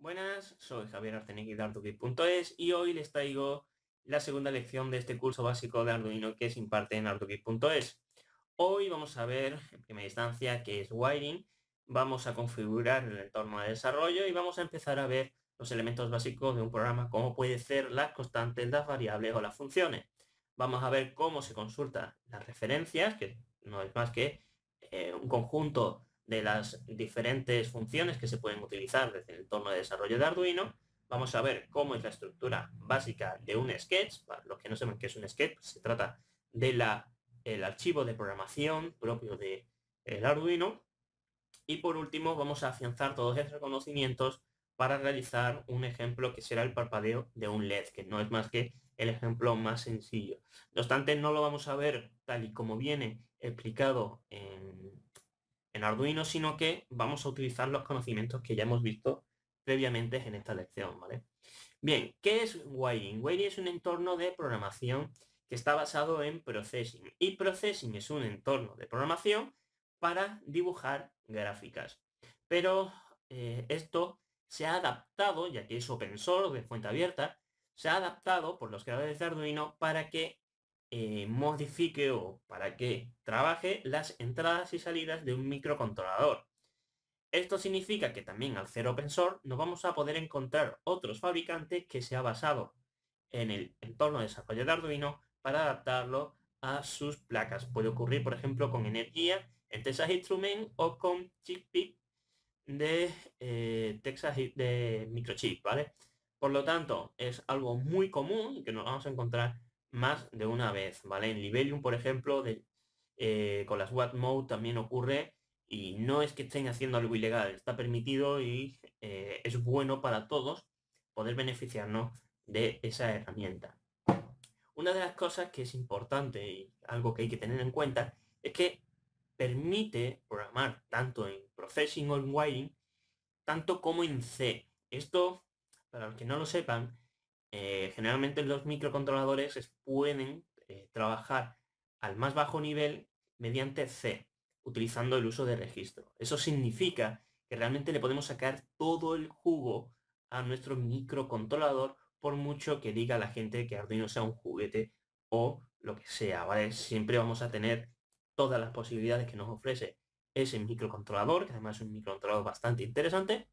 Buenas, soy Javier Artenegui de ArduKit.es y hoy les traigo la segunda lección de este curso básico de Arduino que se imparte en ArduKit.es. Hoy vamos a ver en primera instancia qué es Wiring, vamos a configurar el entorno de desarrollo y vamos a empezar a ver los elementos básicos de un programa, cómo puede ser las constantes, las variables o las funciones. Vamos a ver cómo se consultan las referencias, que no es más que eh, un conjunto de las diferentes funciones que se pueden utilizar desde el entorno de desarrollo de Arduino. Vamos a ver cómo es la estructura básica de un sketch. Para los que no sepan qué es un sketch, pues se trata del el archivo de programación propio del el Arduino. Y por último, vamos a afianzar todos esos conocimientos para realizar un ejemplo que será el parpadeo de un LED, que no es más que el ejemplo más sencillo. No obstante, no lo vamos a ver tal y como viene explicado en, en Arduino, sino que vamos a utilizar los conocimientos que ya hemos visto previamente en esta lección, ¿vale? Bien, ¿qué es Wiring? Wiring es un entorno de programación que está basado en Processing. Y Processing es un entorno de programación para dibujar gráficas. Pero eh, esto se ha adaptado, ya que es open source, de fuente abierta, se ha adaptado por los creadores de Arduino para que eh, modifique o para que trabaje las entradas y salidas de un microcontrolador. Esto significa que también al ser open source nos vamos a poder encontrar otros fabricantes que se ha basado en el entorno de desarrollo de Arduino para adaptarlo a sus placas. Puede ocurrir, por ejemplo, con Energía en Texas Instrument o con chip de eh, Texas de Microchip, ¿vale? Por lo tanto, es algo muy común que nos vamos a encontrar más de una vez, ¿vale? En Libelium, por ejemplo, eh, con las What Mode también ocurre y no es que estén haciendo algo ilegal, está permitido y eh, es bueno para todos poder beneficiarnos de esa herramienta. Una de las cosas que es importante y algo que hay que tener en cuenta es que permite programar tanto en Processing o en Wiring, tanto como en C. Esto, para los que no lo sepan, eh, generalmente los microcontroladores pueden eh, trabajar al más bajo nivel mediante C, utilizando el uso de registro. Eso significa que realmente le podemos sacar todo el jugo a nuestro microcontrolador por mucho que diga la gente que Arduino sea un juguete o lo que sea, Siempre vamos a tener todas las posibilidades que nos ofrece ese microcontrolador, que además es un microcontrolador bastante interesante,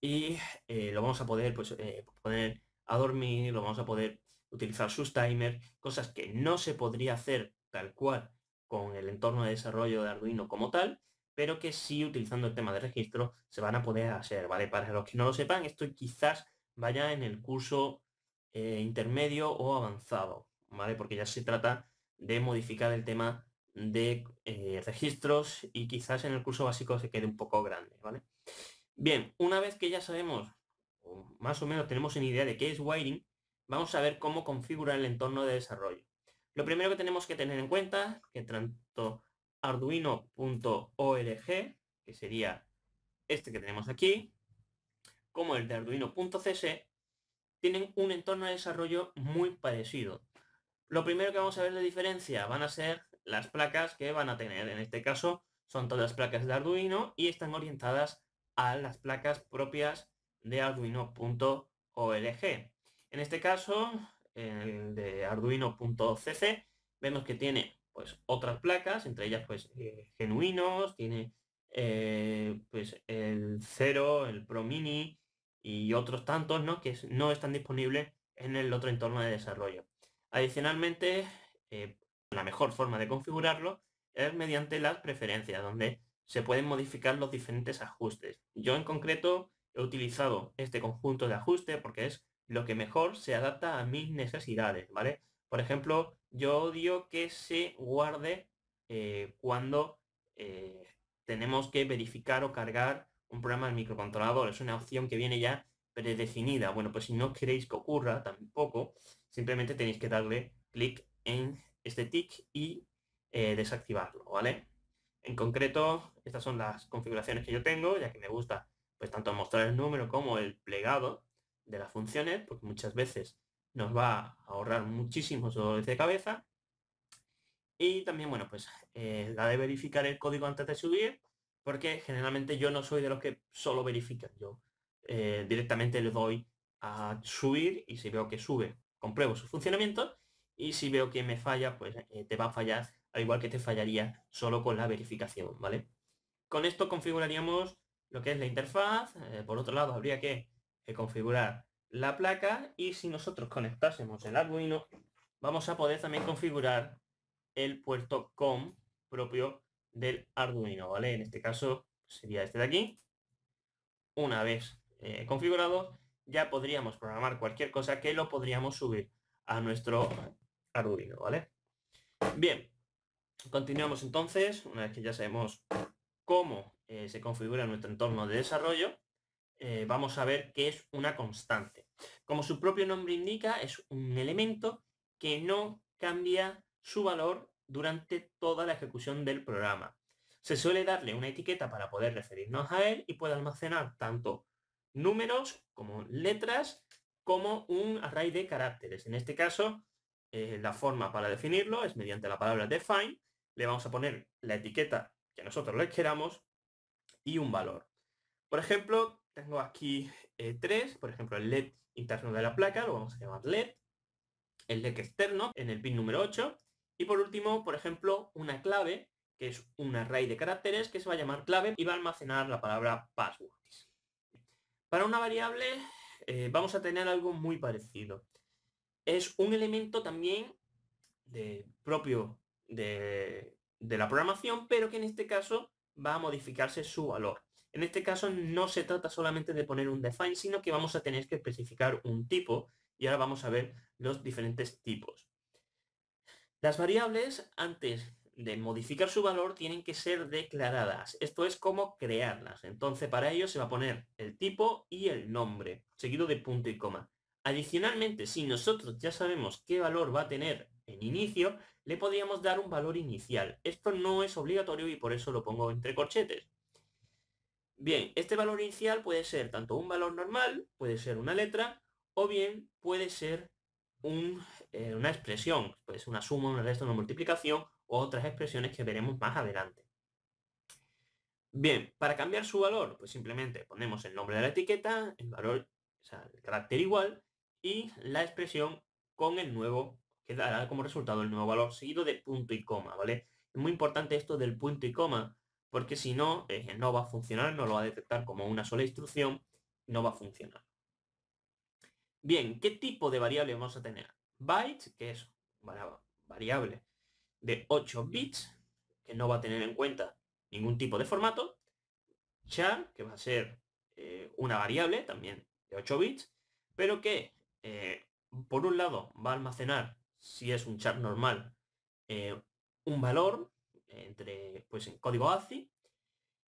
y eh, lo vamos a poder pues, eh, poner a dormir, lo vamos a poder utilizar sus timers, cosas que no se podría hacer tal cual con el entorno de desarrollo de Arduino como tal, pero que sí utilizando el tema de registro se van a poder hacer, ¿vale? Para los que no lo sepan, esto quizás vaya en el curso eh, intermedio o avanzado, ¿vale? Porque ya se trata de modificar el tema de registros y quizás en el curso básico se quede un poco grande, ¿vale? Bien, una vez que ya sabemos, o más o menos tenemos una idea de qué es Wiring, vamos a ver cómo configurar el entorno de desarrollo. Lo primero que tenemos que tener en cuenta es que tanto arduino.org, que sería este que tenemos aquí, como el de arduino.cc, tienen un entorno de desarrollo muy parecido. Lo primero que vamos a ver de diferencia van a ser las placas que van a tener. En este caso son todas las placas de Arduino y están orientadas a las placas propias de arduino.org. En este caso, el de arduino.cc, vemos que tiene pues otras placas, entre ellas pues eh, genuinos, tiene eh, pues el Cero, el Pro Mini y otros tantos, ¿no? Que no están disponibles en el otro entorno de desarrollo. Adicionalmente, eh, la mejor forma de configurarlo es mediante las preferencias, donde se pueden modificar los diferentes ajustes. Yo en concreto he utilizado este conjunto de ajustes porque es lo que mejor se adapta a mis necesidades, ¿vale? Por ejemplo, yo odio que se guarde eh, cuando eh, tenemos que verificar o cargar un programa el microcontrolador. Es una opción que viene ya predefinida. Bueno, pues si no queréis que ocurra tampoco, simplemente tenéis que darle clic en este tick y eh, desactivarlo, ¿vale? En concreto, estas son las configuraciones que yo tengo, ya que me gusta pues tanto mostrar el número como el plegado de las funciones, porque muchas veces nos va a ahorrar muchísimos dolores de cabeza. Y también, bueno, pues eh, la de verificar el código antes de subir, porque generalmente yo no soy de los que solo verifican, yo eh, directamente le doy a subir y si veo que sube, compruebo su funcionamiento y si veo que me falla, pues eh, te va a fallar al igual que te fallaría solo con la verificación, ¿vale? Con esto configuraríamos lo que es la interfaz, eh, por otro lado habría que configurar la placa y si nosotros conectásemos el Arduino vamos a poder también configurar el puerto COM propio del Arduino, ¿vale? En este caso pues, sería este de aquí. Una vez eh, configurado, ya podríamos programar cualquier cosa que lo podríamos subir a nuestro Arduino, ¿vale? Bien, Continuamos entonces, una vez que ya sabemos cómo eh, se configura nuestro entorno de desarrollo, eh, vamos a ver qué es una constante. Como su propio nombre indica, es un elemento que no cambia su valor durante toda la ejecución del programa. Se suele darle una etiqueta para poder referirnos a él y puede almacenar tanto números como letras como un array de caracteres. En este caso, eh, la forma para definirlo es mediante la palabra define le vamos a poner la etiqueta que nosotros le queramos y un valor. Por ejemplo, tengo aquí eh, tres, por ejemplo, el LED interno de la placa, lo vamos a llamar LED, el LED externo en el pin número 8, y por último, por ejemplo, una clave, que es un array de caracteres que se va a llamar clave y va a almacenar la palabra password. Para una variable eh, vamos a tener algo muy parecido. Es un elemento también de propio de, la programación, pero que en este caso va a modificarse su valor. En este caso no se trata solamente de poner un define, sino que vamos a tener que especificar un tipo y ahora vamos a ver los diferentes tipos. Las variables antes de modificar su valor tienen que ser declaradas. Esto es como crearlas. Entonces para ello se va a poner el tipo y el nombre, seguido de punto y coma. Adicionalmente, si nosotros ya sabemos qué valor va a tener en inicio, le podríamos dar un valor inicial. Esto no es obligatorio y por eso lo pongo entre corchetes. Bien, este valor inicial puede ser tanto un valor normal, puede ser una letra, o bien puede ser eh, una expresión, puede ser una suma, una resta, una multiplicación, o otras expresiones que veremos más adelante. Bien, para cambiar su valor, pues simplemente ponemos el nombre de la etiqueta, el valor, o sea, el carácter igual, y la expresión con el nuevo que dará como resultado el nuevo valor seguido de punto y coma, ¿vale? Es muy importante esto del punto y coma, porque si no, no va a funcionar, no lo va a detectar como una sola instrucción, no va a funcionar. Bien, ¿qué tipo de variable vamos a tener? Byte, que es variable de 8 bits, que no va a tener en cuenta ningún tipo de formato. Char, que va a ser eh, una variable también de 8 bits, pero que, eh, por un lado, va a almacenar si es un char normal, eh, un valor entre, pues, en código ACI.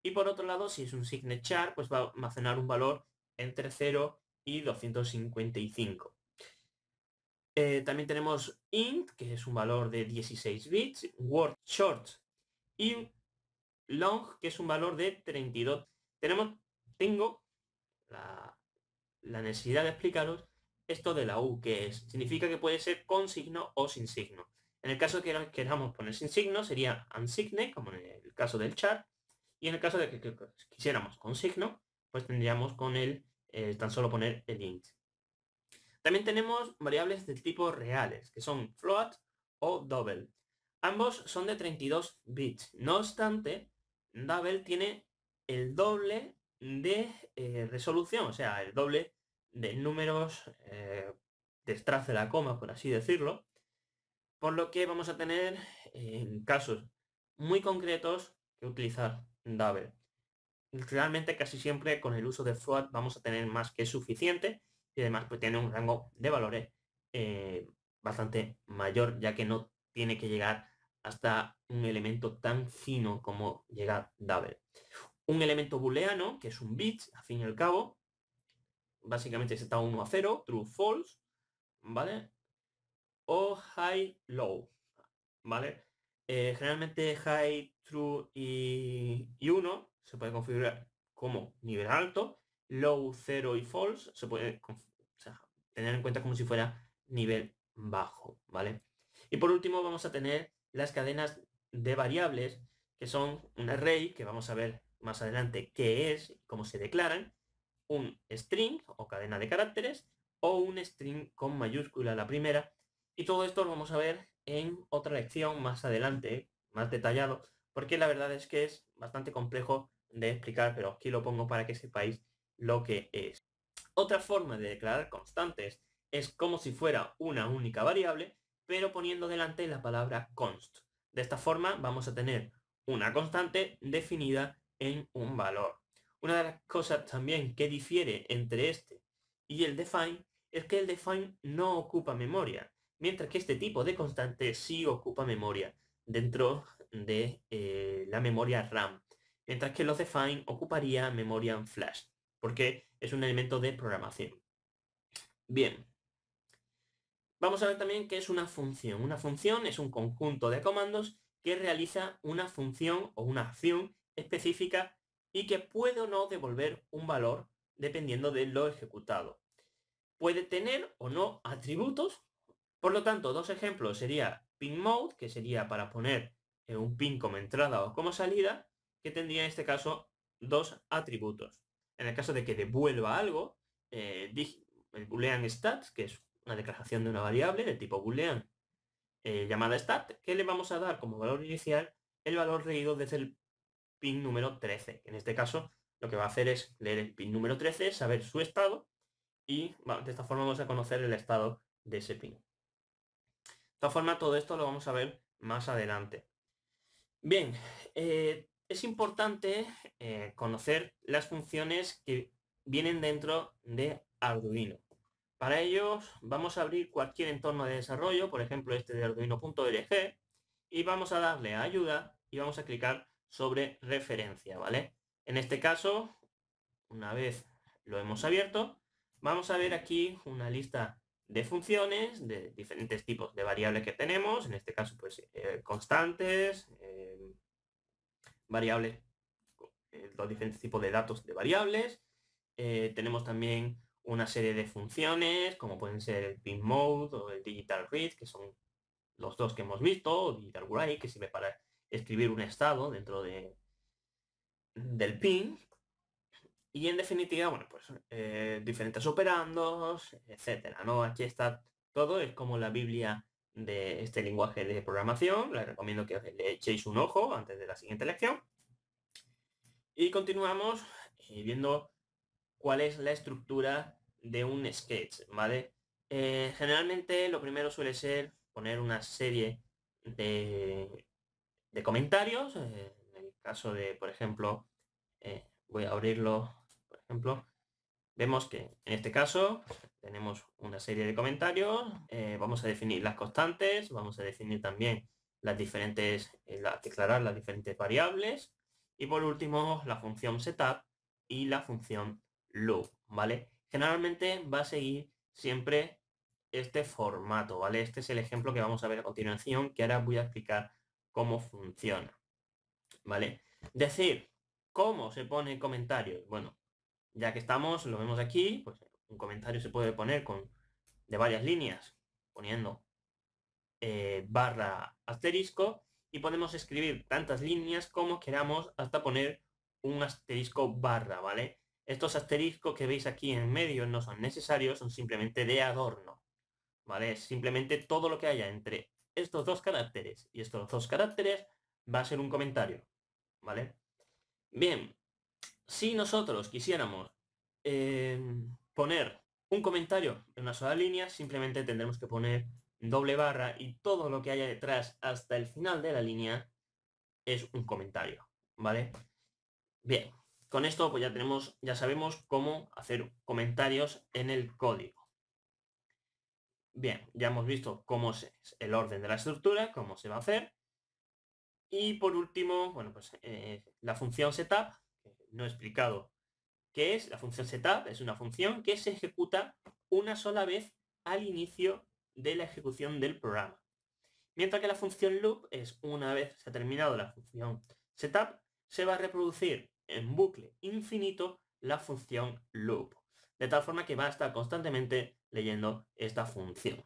Y por otro lado, si es un signet char, pues va a almacenar un valor entre 0 y 255. Eh, también tenemos int, que es un valor de 16 bits, word short y long, que es un valor de 32. Tenemos, tengo la, la necesidad de explicaros esto de la U, que es, significa que puede ser con signo o sin signo. En el caso que queramos poner sin signo, sería unsigne, como en el caso del char, y en el caso de que, quisiéramos con signo, pues tendríamos con él eh, tan solo poner el int. También tenemos variables de tipo reales, que son float o double. Ambos son de 32 bits. No obstante, double tiene el doble de eh, resolución, o sea, el doble de números eh, destrace la coma, por así decirlo, por lo que vamos a tener en eh, casos muy concretos que utilizar Double. Realmente casi siempre con el uso de float vamos a tener más que suficiente y además pues tiene un rango de valores eh, bastante mayor ya que no tiene que llegar hasta un elemento tan fino como llegar Double. Un elemento booleano que es un bit a fin y al cabo Básicamente está 1 a 0, true, false, ¿vale? O high, low, ¿vale? Eh, generalmente high, true y, 1 se puede configurar como nivel alto, low, 0 y false se puede tener en cuenta como si fuera nivel bajo, ¿vale? Y por último vamos a tener las cadenas de variables, que son un array que vamos a ver más adelante qué es, cómo se declaran, un string o cadena de caracteres o un string con mayúscula la primera. Y todo esto lo vamos a ver en otra lección más adelante, más detallado, porque la verdad es que es bastante complejo de explicar, pero aquí lo pongo para que sepáis lo que es. Otra forma de declarar constantes es como si fuera una única variable, pero poniendo delante la palabra const. De esta forma vamos a tener una constante definida en un valor. Una de las cosas también que difiere entre este y el define es que el define no ocupa memoria, mientras que este tipo de constante sí ocupa memoria dentro de eh, la memoria RAM, mientras que los define ocuparía memoria en flash, porque es un elemento de programación. Bien. Vamos a ver también qué es una función. Una función es un conjunto de comandos que realiza una función o una acción específica y que puede o no devolver un valor dependiendo de lo ejecutado. Puede tener o no atributos. Por lo tanto, dos ejemplos sería pin mode, que sería para poner un pin como entrada o como salida, que tendría en este caso dos atributos. En el caso de que devuelva algo, eh, el boolean stat que es una declaración de una variable de tipo boolean eh, llamada stat, que le vamos a dar como valor inicial el valor leído desde el pin número 13. En este caso, lo que va a hacer es leer el pin número 13, saber su estado y de esta forma vamos a conocer el estado de ese pin. De esta forma, todo esto lo vamos a ver más adelante. Bien, eh, es importante eh, conocer las funciones que vienen dentro de Arduino. Para ello vamos a abrir cualquier entorno de desarrollo, por ejemplo este de arduino.org, y vamos a darle a ayuda y vamos a clicar sobre referencia, ¿vale? En este caso, una vez lo hemos abierto, vamos a ver aquí una lista de funciones, de diferentes tipos de variables que tenemos, en este caso pues eh, constantes, em, variables, eh, los diferentes tipos de datos de variables, eh, tenemos también una serie de funciones como pueden ser el pin mode o el digital read, que son los dos que hemos visto, o digital write, que sirve para escribir un estado dentro de, del pin. Y en definitiva, bueno, pues eh, diferentes operandos, etcétera, ¿no? Aquí está todo, es como la Biblia de este lenguaje de programación. Les recomiendo que le echéis un ojo antes de la siguiente lección. Y continuamos eh, viendo cuál es la estructura de un sketch, ¿vale? Eh, generalmente lo primero suele ser poner una serie de de comentarios. Eh, en el caso de, por ejemplo, eh, voy a abrirlo, por ejemplo, vemos que en este caso tenemos una serie de comentarios, eh, vamos a definir las constantes, vamos a definir también las diferentes, la, declarar las diferentes variables y por último la función setup y la función loop, ¿vale? Generalmente va a seguir siempre este formato, ¿vale? Este es el ejemplo que vamos a ver a continuación, que ahora voy a explicar cómo funciona. ¿Vale? Decir, ¿cómo se pone comentarios? Bueno, ya que estamos, lo vemos aquí, pues un comentario se puede poner con de varias líneas, poniendo eh, barra asterisco, y podemos escribir tantas líneas como queramos hasta poner un asterisco barra, ¿vale? Estos asteriscos que veis aquí en medio no son necesarios, son simplemente de adorno, ¿vale? Simplemente todo lo que haya entre estos dos caracteres. Y estos dos caracteres va a ser un comentario. ¿Vale? Bien, si nosotros quisiéramos em, poner un comentario en una sola línea, simplemente tendremos que poner doble barra y todo lo que haya detrás hasta el final de la línea es un comentario. ¿Vale? Bien, con esto pues ya tenemos, ya sabemos cómo hacer comentarios en el código. Bien, ya hemos visto cómo es el orden de la estructura, cómo se va a hacer. Y por último, bueno, pues eh, la función setup, no he explicado qué es. La función setup es una función que se ejecuta una sola vez al inicio de la ejecución del programa. Mientras que la función loop es una vez se ha terminado la función setup, se va a reproducir en bucle infinito la función loop. De tal forma que va a estar constantemente leyendo esta función.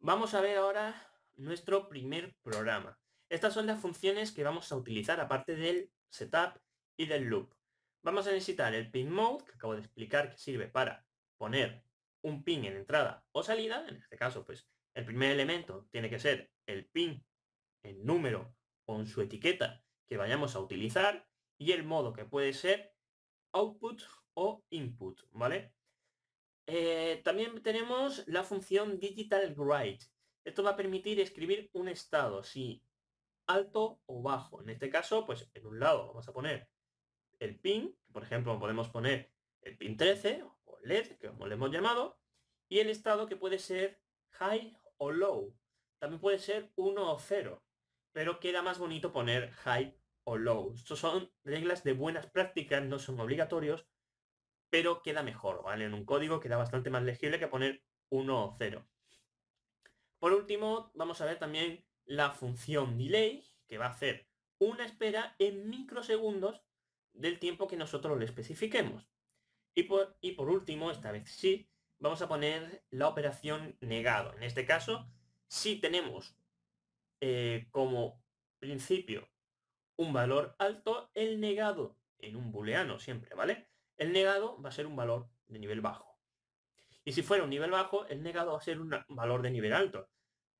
Vamos a ver ahora nuestro primer programa. Estas son las funciones que vamos a utilizar aparte del setup y del loop. Vamos a necesitar el pin mode, que acabo de explicar que sirve para poner un pin en entrada o salida. En este caso, pues el primer elemento tiene que ser el pin, en número con su etiqueta que vayamos a utilizar y el modo que puede ser output o input, ¿vale? Eh, también tenemos la función digital write. Esto va a permitir escribir un estado, si alto o bajo. En este caso, pues en un lado vamos a poner el pin, por ejemplo podemos poner el pin 13 o LED, que como le hemos llamado, y el estado que puede ser high o low. También puede ser 1 o 0, pero queda más bonito poner high o low. Estos son reglas de buenas prácticas, no son obligatorios, pero queda mejor, ¿vale? En un código queda bastante más legible que poner 1 o 0. Por último, vamos a ver también la función delay, que va a hacer una espera en microsegundos del tiempo que nosotros le especifiquemos. Y por, y por último, esta vez sí, vamos a poner la operación negado. En este caso, si tenemos eh, como principio un valor alto, el negado en un booleano siempre, ¿vale? El negado va a ser un valor de nivel bajo. Y si fuera un nivel bajo, el negado va a ser un valor de nivel alto.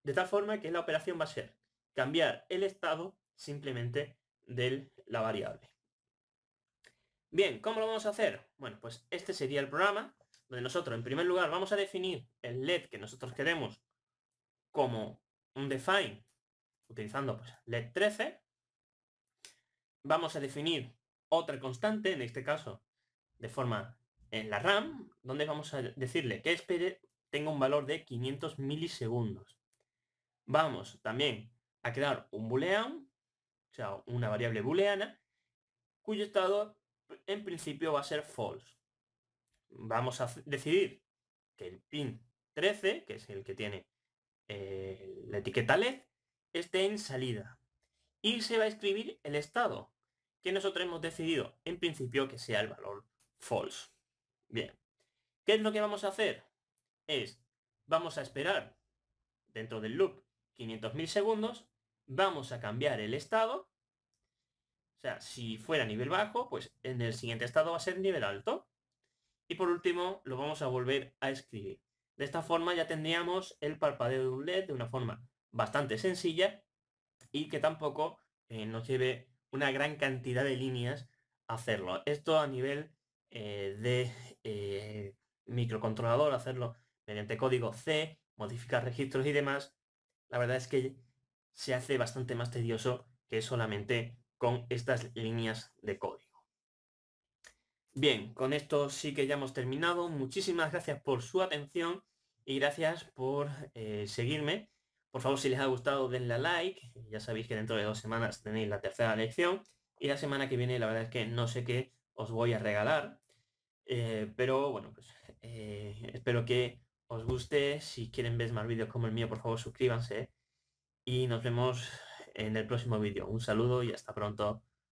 De tal forma que la operación va a ser cambiar el estado simplemente de la variable. Bien, ¿cómo lo vamos a hacer? Bueno, pues este sería el programa donde nosotros en primer lugar vamos a definir el LED que nosotros queremos como un define utilizando pues, LED 13. Vamos a definir otra constante, en este caso de forma en la RAM, donde vamos a decirle que espere tenga un valor de 500 milisegundos. Vamos también a crear un boolean, o sea, una variable booleana, cuyo estado en principio va a ser false. Vamos a decidir que el pin 13, que es el que tiene eh, la etiqueta LED, esté en salida. Y se va a escribir el estado, que nosotros hemos decidido en principio que sea el valor false. Bien. ¿Qué es lo que vamos a hacer? Es, vamos a esperar dentro del loop 500.000 segundos, vamos a cambiar el estado. O sea, si fuera nivel bajo, pues en el siguiente estado va a ser nivel alto. Y por último, lo vamos a volver a escribir. De esta forma ya tendríamos el parpadeo de un LED de una forma bastante sencilla y que tampoco eh, nos lleve una gran cantidad de líneas hacerlo. Esto a nivel eh, de eh, microcontrolador, hacerlo mediante código C, modificar registros y demás, la verdad es que se hace bastante más tedioso que solamente con estas líneas de código. Bien, con esto sí que ya hemos terminado. Muchísimas gracias por su atención y gracias por eh, seguirme. Por favor, si les ha gustado, denle a like. Ya sabéis que dentro de dos semanas tenéis la tercera lección. Y la semana que viene, la verdad es que no sé qué os voy a regalar. Eh, pero bueno, pues, eh, espero que os guste. Si quieren ver más vídeos como el mío, por favor suscríbanse. Y nos vemos en el próximo vídeo. Un saludo y hasta pronto.